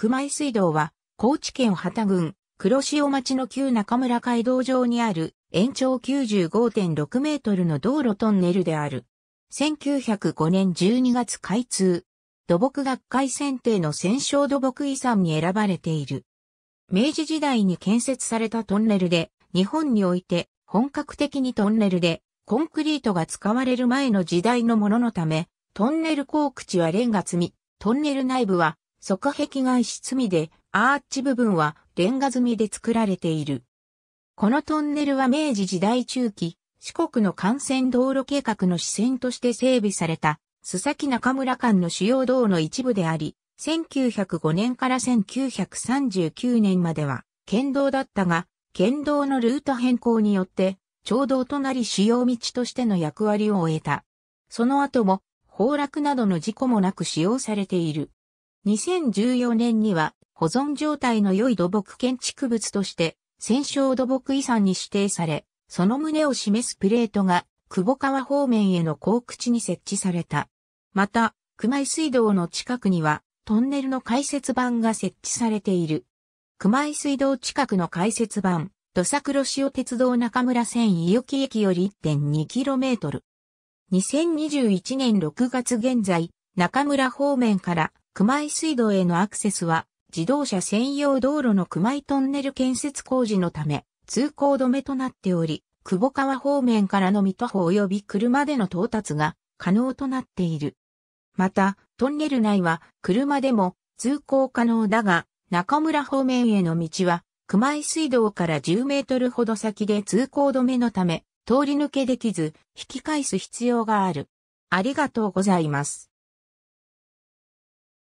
熊井水道は、高知県旗郡、黒潮町の旧中村街道上にある、延長95.6メートルの道路トンネルである。1905年12月開通。土木学会選定の戦勝土木遺産に選ばれている。明治時代に建設されたトンネルで、日本において本格的にトンネルでコンクリートが使われる前の時代のもののため、トンネル口口はレンガ積み、トンネル内部は側壁外室積みで、アーチ部分はレンガ積みで作られている。このトンネルは明治時代中期、四国の幹線道路計画の支線として整備された、須崎中村間の主要道の一部であり、1905年から1939年までは、県道だったが、県道のルート変更によって、ちょうど隣主要道としての役割を終えた。その後も、崩落などの事故もなく使用されている。2014年には保存状態の良い土木建築物として戦勝土木遺産に指定され、その旨を示すプレートが久保川方面への港口に設置された。また、熊井水道の近くにはトンネルの解説板が設置されている。熊井水道近くの解説板、土佐黒潮鉄道中村線伊予木駅より 1.2km。2021年6月現在、中村方面から熊井水道へのアクセスは、自動車専用道路の熊井トンネル建設工事のため、通行止めとなっており、久保川方面からの水戸法及び車での到達が可能となっている。また、トンネル内は車でも通行可能だが、中村方面への道は、熊井水道から10メートルほど先で通行止めのため、通り抜けできず、引き返す必要がある。ありがとうございます。